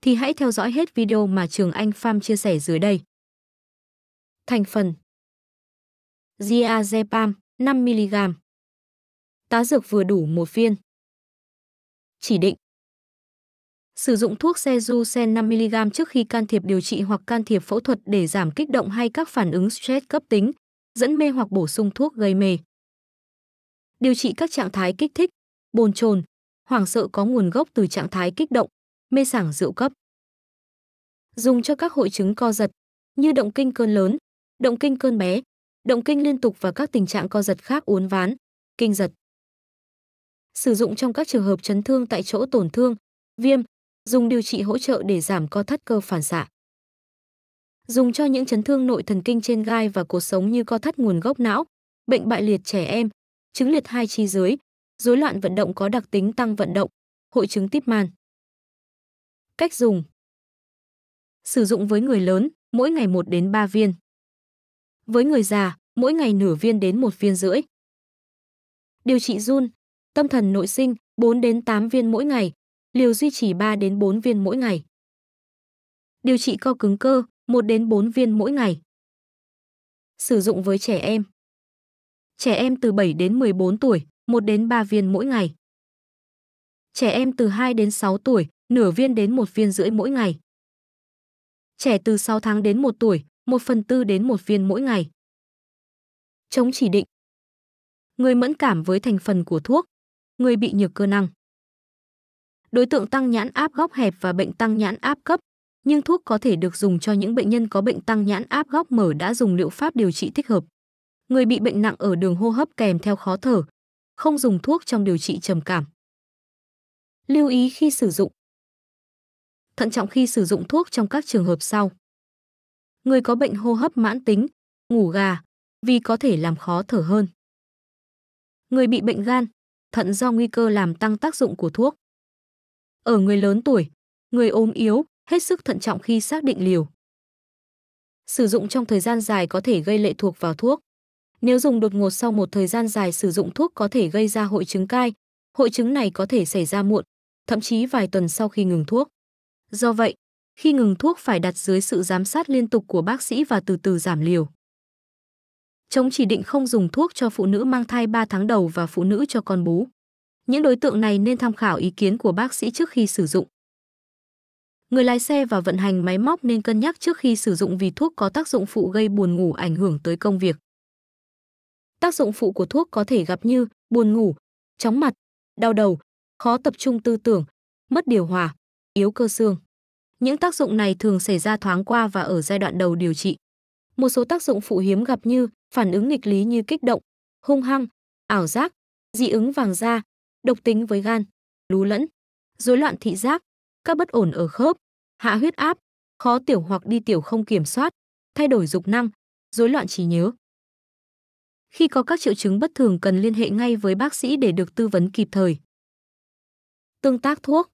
thì hãy theo dõi hết video mà Trường Anh Pham chia sẻ dưới đây. Thành phần Diazepam 5mg Tá dược vừa đủ một viên Chỉ định Sử dụng thuốc Cezusen 5mg trước khi can thiệp điều trị hoặc can thiệp phẫu thuật để giảm kích động hay các phản ứng stress cấp tính, dẫn mê hoặc bổ sung thuốc gây mê. Điều trị các trạng thái kích thích, bồn chồn, hoảng sợ có nguồn gốc từ trạng thái kích động, mê sảng rượu cấp. Dùng cho các hội chứng co giật như động kinh cơn lớn, động kinh cơn bé, động kinh liên tục và các tình trạng co giật khác uốn ván, kinh giật. Sử dụng trong các trường hợp chấn thương tại chỗ tổn thương, viêm, dùng điều trị hỗ trợ để giảm co thắt cơ phản xạ. Dùng cho những chấn thương nội thần kinh trên gai và cuộc sống như co thắt nguồn gốc não, bệnh bại liệt trẻ em, chứng liệt hai chi dưới, rối loạn vận động có đặc tính tăng vận động, hội chứng tiếp man. Cách dùng Sử dụng với người lớn, mỗi ngày 1 đến 3 viên. Với người già, mỗi ngày nửa viên đến một viên rưỡi. Điều trị run, tâm thần nội sinh 4 đến 8 viên mỗi ngày, liều duy trì 3 đến 4 viên mỗi ngày. Điều trị co cứng cơ 1 đến 4 viên mỗi ngày. Sử dụng với trẻ em. Trẻ em từ 7 đến 14 tuổi, 1 đến 3 viên mỗi ngày. Trẻ em từ 2 đến 6 tuổi, nửa viên đến một viên rưỡi mỗi ngày. Trẻ từ 6 tháng đến 1 tuổi, 1 phần tư đến một viên mỗi ngày. Chống chỉ định Người mẫn cảm với thành phần của thuốc, người bị nhược cơ năng. Đối tượng tăng nhãn áp góc hẹp và bệnh tăng nhãn áp cấp, nhưng thuốc có thể được dùng cho những bệnh nhân có bệnh tăng nhãn áp góc mở đã dùng liệu pháp điều trị thích hợp. Người bị bệnh nặng ở đường hô hấp kèm theo khó thở, không dùng thuốc trong điều trị trầm cảm. Lưu ý khi sử dụng thận trọng khi sử dụng thuốc trong các trường hợp sau. Người có bệnh hô hấp mãn tính, ngủ gà, vì có thể làm khó thở hơn. Người bị bệnh gan, thận do nguy cơ làm tăng tác dụng của thuốc. Ở người lớn tuổi, người ốm yếu, hết sức thận trọng khi xác định liều. Sử dụng trong thời gian dài có thể gây lệ thuộc vào thuốc. Nếu dùng đột ngột sau một thời gian dài sử dụng thuốc có thể gây ra hội chứng cai, hội chứng này có thể xảy ra muộn, thậm chí vài tuần sau khi ngừng thuốc. Do vậy, khi ngừng thuốc phải đặt dưới sự giám sát liên tục của bác sĩ và từ từ giảm liều. Chống chỉ định không dùng thuốc cho phụ nữ mang thai 3 tháng đầu và phụ nữ cho con bú. Những đối tượng này nên tham khảo ý kiến của bác sĩ trước khi sử dụng. Người lái xe và vận hành máy móc nên cân nhắc trước khi sử dụng vì thuốc có tác dụng phụ gây buồn ngủ ảnh hưởng tới công việc. Tác dụng phụ của thuốc có thể gặp như buồn ngủ, chóng mặt, đau đầu, khó tập trung tư tưởng, mất điều hòa yếu cơ xương. Những tác dụng này thường xảy ra thoáng qua và ở giai đoạn đầu điều trị. Một số tác dụng phụ hiếm gặp như phản ứng nghịch lý như kích động, hung hăng, ảo giác, dị ứng vàng da, độc tính với gan, lú lẫn, rối loạn thị giác, các bất ổn ở khớp, hạ huyết áp, khó tiểu hoặc đi tiểu không kiểm soát, thay đổi dục năng, rối loạn trí nhớ. Khi có các triệu chứng bất thường cần liên hệ ngay với bác sĩ để được tư vấn kịp thời. Tương tác thuốc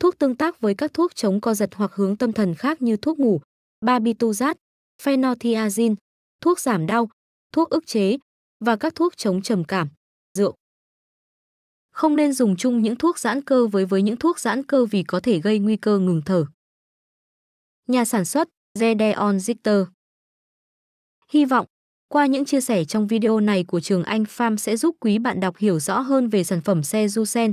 thuốc tương tác với các thuốc chống co giật hoặc hướng tâm thần khác như thuốc ngủ, barbiturat, phenothiazine, thuốc giảm đau, thuốc ức chế và các thuốc chống trầm cảm, rượu. Không nên dùng chung những thuốc giãn cơ với với những thuốc giãn cơ vì có thể gây nguy cơ ngừng thở. Nhà sản xuất Gedeon Zichter Hy vọng, qua những chia sẻ trong video này của trường Anh Pham sẽ giúp quý bạn đọc hiểu rõ hơn về sản phẩm xe Jusen,